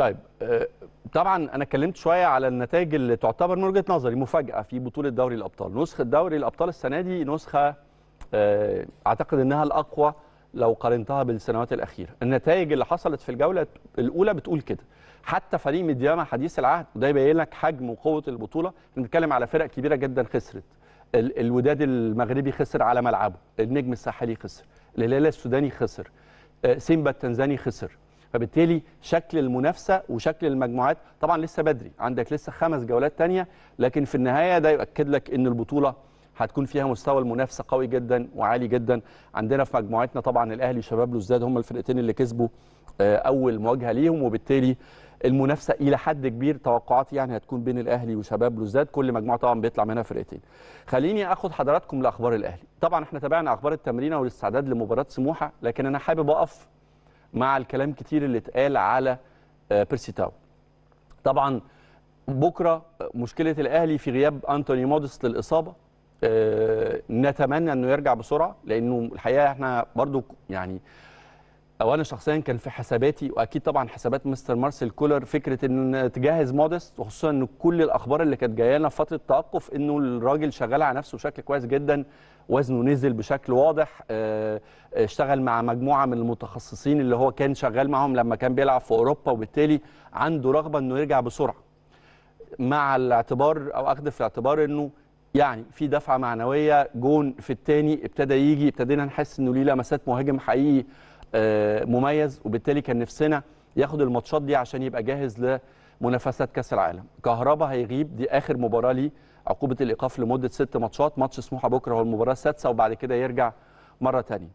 طيب آه، طبعا انا اتكلمت شويه على النتائج اللي تعتبر من وجهه نظري مفاجاه في بطوله دوري الابطال نسخه دوري الابطال السنه دي نسخه آه، اعتقد انها الاقوى لو قارنتها بالسنوات الاخيره النتائج اللي حصلت في الجوله الاولى بتقول كده حتى فريق مدياما حديث العهد وده يبين لك حجم وقوه البطوله بنتكلم على فرق كبيره جدا خسرت الوداد المغربي خسر على ملعبه النجم الساحلي خسر الهلال السوداني خسر آه، سيمبا التنزاني خسر فبالتالي شكل المنافسه وشكل المجموعات طبعا لسه بدري عندك لسه خمس جولات ثانيه لكن في النهايه ده يؤكد لك ان البطوله هتكون فيها مستوى المنافسه قوي جدا وعالي جدا عندنا في مجموعتنا طبعا الاهلي وشباب لوزداد هم الفرقتين اللي كسبوا آه، اول مواجهه ليهم وبالتالي المنافسه الى حد كبير توقعاتي يعني هتكون بين الاهلي وشباب لوزداد كل مجموعه طبعا بيطلع منها فرقتين خليني أخذ حضراتكم لاخبار الاهلي طبعا احنا تابعنا اخبار التمرين والاستعداد لمباراه سموحه لكن انا حابب اقف مع الكلام كتير اللي اتقال على آه، بيرسي تاو طبعا بكره مشكله الاهلي في غياب انتوني موديس للاصابه آه، نتمنى انه يرجع بسرعه لانه الحقيقه احنا برضو يعني او انا شخصيا كان في حساباتي واكيد طبعا حسابات مستر مارسيل كولر فكره ان تجهز مودست وخصوصا ان كل الاخبار اللي كانت جايه لنا في فتره التوقف انه الراجل شغال على نفسه بشكل كويس جدا وزنه نزل بشكل واضح آه، آه، اشتغل مع مجموعه من المتخصصين اللي هو كان شغال معاهم لما كان بيلعب في اوروبا وبالتالي عنده رغبه انه يرجع بسرعه مع الاعتبار او اخذ في الاعتبار انه يعني في دفعه معنويه جون في الثاني ابتدى يجي ابتدينا نحس انه ليه لمسات مهاجم حقيقي آه، مميز وبالتالي كان نفسنا ياخد الماتشات دي عشان يبقى جاهز لمنافسات كاس العالم كهربا هيغيب دي اخر مباراه ليه عقوبه الايقاف لمده ست ماتشات ماتش سموحه بكره هو المباراه السادسه وبعد كده يرجع مره ثانيه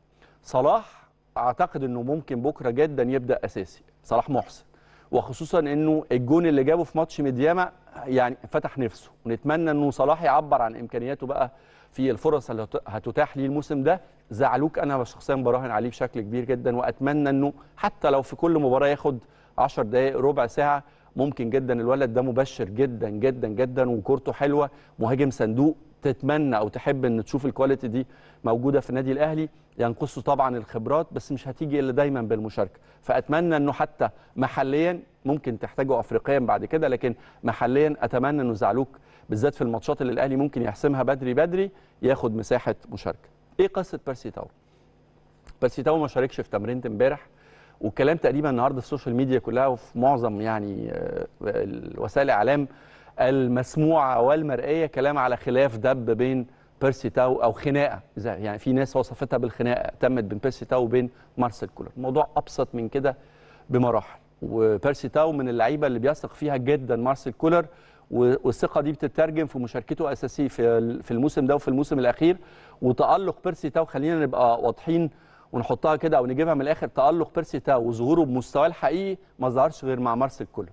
صلاح اعتقد انه ممكن بكره جدا يبدا اساسي صلاح محسن وخصوصا انه الجون اللي جابه في ماتش مدياما يعني فتح نفسه ونتمنى انه صلاح يعبر عن امكانياته بقى في الفرص اللي هتتاح ليه الموسم ده زعلوك انا شخصيا براهن عليه بشكل كبير جدا واتمنى انه حتى لو في كل مباراه ياخد 10 دقائق ربع ساعه ممكن جدا الولد ده مبشر جدا جدا جدا وكورته حلوه مهاجم صندوق تتمنى او تحب ان تشوف الكواليتي دي موجوده في النادي الاهلي ينقصه طبعا الخبرات بس مش هتيجي الا دايما بالمشاركه فاتمنى انه حتى محليا ممكن تحتاجه افريقيا بعد كده لكن محليا اتمنى انه زعلوك بالذات في الماتشات اللي الاهلي ممكن يحسمها بدري بدري ياخد مساحه مشاركه ايه قصه بيرسي تاو بيرسي تاو ما شاركش في تمرينه امبارح والكلام تقريبا النهارده في السوشيال ميديا كلها وفي معظم يعني آه، وسائل الاعلام المسموعه والمرئيه كلام على خلاف دب بين بيرسي تاو او خناقه يعني في ناس وصفتها بالخناقه تمت بين بيرسي تاو وبين مارسيل كولر الموضوع ابسط من كده بمراحل وبيرسي تاو من اللعيبه اللي بيثق فيها جدا مارسيل كولر والثقه دي بتترجم في مشاركته اساسيه في الموسم ده وفي الموسم الاخير وتالق بيرسي تاو خلينا نبقى واضحين ونحطها كده او نجيبها من الاخر تالق بيرسي تاو وظهوره بمستواه الحقيقي ما ظهرش غير مع مارسيل كولر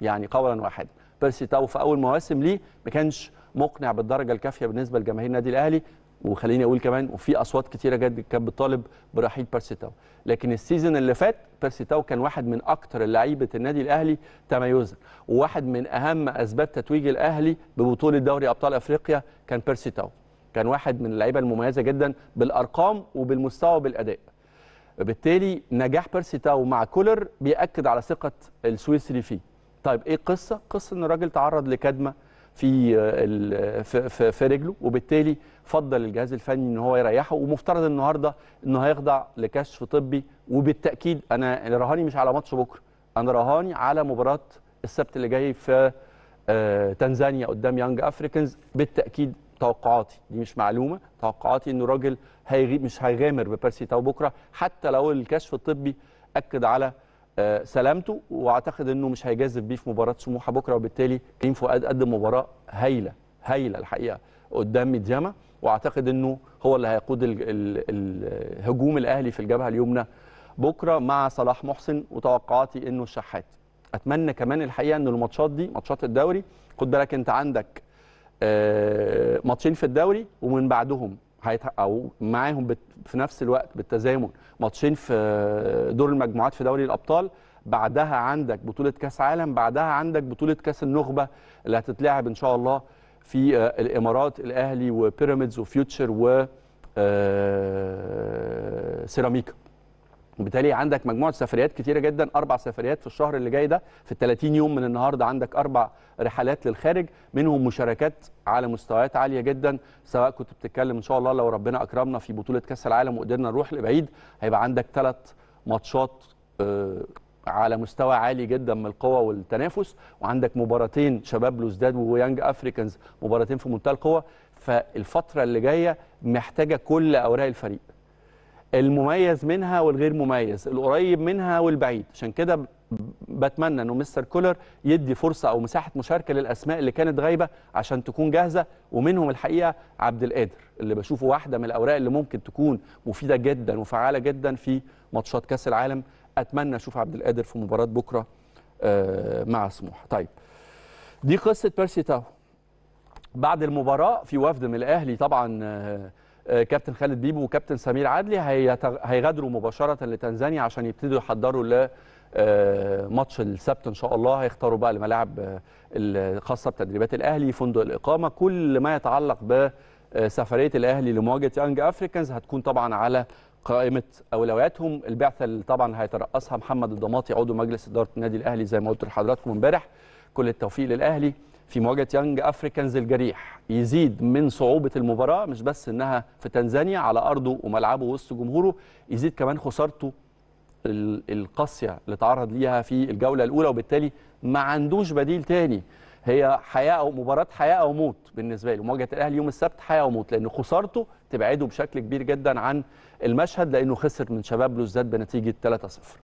يعني قولا واحدا بيرسي تاو في اول مواسم ليه ما كانش مقنع بالدرجه الكافيه بالنسبه لجماهير النادي الاهلي وخليني اقول كمان وفي اصوات كتيره جدا كانت بتطالب برحيل بيرسي تاو لكن السيزون اللي فات بيرسي تاو كان واحد من اكثر لعيبه النادي الاهلي تميزا وواحد من اهم اسباب تتويج الاهلي ببطوله دوري ابطال افريقيا كان بيرسي تاو كان واحد من اللعيبه المميزه جدا بالارقام وبالمستوى وبالاداء بالتالي نجاح بيرسي تاو مع كولر بيأكد على ثقة السويسري فيه طيب ايه القصة؟ قصة ان الراجل تعرض لكدمة في في, في رجله وبالتالي فضل الجهاز الفني ان هو يريحه ومفترض النهارده انه هيخضع لكشف طبي وبالتاكيد انا رهاني مش على ماتش بكره انا رهاني على مباراه السبت اللي جاي في آه، تنزانيا قدام يانج افريكانز بالتاكيد توقعاتي دي مش معلومه توقعاتي انه راجل هيغيب مش هيغامر ببيرسي تاو بكره حتى لو الكشف الطبي اكد على آه، سلامته واعتقد انه مش هيجازف بيه في مباراه سموحه بكره وبالتالي كريم فؤاد قدم مباراه هايله هايله الحقيقه قدام ميدياما واعتقد انه هو اللي هيقود الهجوم الاهلي في الجبهه اليمنى بكره مع صلاح محسن وتوقعاتي انه الشحات اتمنى كمان الحقيقه ان الماتشات دي ماتشات الدوري خد بالك انت عندك آه، ماتشين في الدوري ومن بعدهم او معاهم في نفس الوقت بالتزامن ماتشين في دور المجموعات في دوري الابطال بعدها عندك بطوله كاس عالم بعدها عندك بطوله كاس النخبه اللي هتتلعب ان شاء الله في آه، الامارات الاهلي وبيراميدز وفيوتشر و آه، سيراميكا وبالتالي عندك مجموعه سفريات كتيره جدا اربع سفريات في الشهر اللي جاي ده في ال 30 يوم من النهارده عندك اربع رحلات للخارج منهم مشاركات على مستويات عاليه جدا سواء كنت بتتكلم ان شاء الله لو ربنا اكرمنا في بطوله كاس العالم وقدرنا نروح لبعيد هيبقى عندك ثلاث ماتشات آه، على مستوى عالي جدا من القوة والتنافس وعندك مباراتين شباب لوزداد ويانج افريكانز مباراتين في منتهى القوة فالفترة اللي جاية محتاجة كل أوراق الفريق المميز منها والغير مميز القريب منها والبعيد عشان كده بتمنى انه مستر كولر يدي فرصه او مساحه مشاركه للاسماء اللي كانت غايبه عشان تكون جاهزه ومنهم الحقيقه عبد القادر اللي بشوفه واحده من الاوراق اللي ممكن تكون مفيده جدا وفعاله جدا في ماتشات كاس العالم اتمنى اشوف عبد القادر في مباراه بكره آه، مع سموحه طيب دي قصه بيرسي تاو بعد المباراه في وفد من الاهلي طبعا آه، كابتن خالد بيبو وكابتن سمير عدلي هيغادروا مباشره لتنزانيا عشان يبتدوا يحضروا ل آه، ماتش السبت ان شاء الله هيختاروا بقى الملاعب آه، الخاصه بتدريبات الاهلي فندق الاقامه كل ما يتعلق بسفريه آه، الاهلي لمواجهه يانج افريكانز هتكون طبعا على قائمه اولوياتهم البعثه اللي طبعا هيترأسها محمد الضماطي عضو مجلس اداره النادي الاهلي زي ما قلت لحضراتكم امبارح كل التوفيق للاهلي في مواجهه يانج افريكانز الجريح يزيد من صعوبه المباراه مش بس انها في تنزانيا على ارضه وملعبه وسط جمهوره يزيد كمان خسارته القاسيه اللي تعرض ليها في الجوله الاولى وبالتالي ما عندوش بديل تاني هي حياه او مباراه حياه او موت بالنسبه له مواجهه الاهلي يوم السبت حياه او موت لان خسارته تبعده بشكل كبير جدا عن المشهد لانه خسر من شباب لوزاد بنتيجه 3-0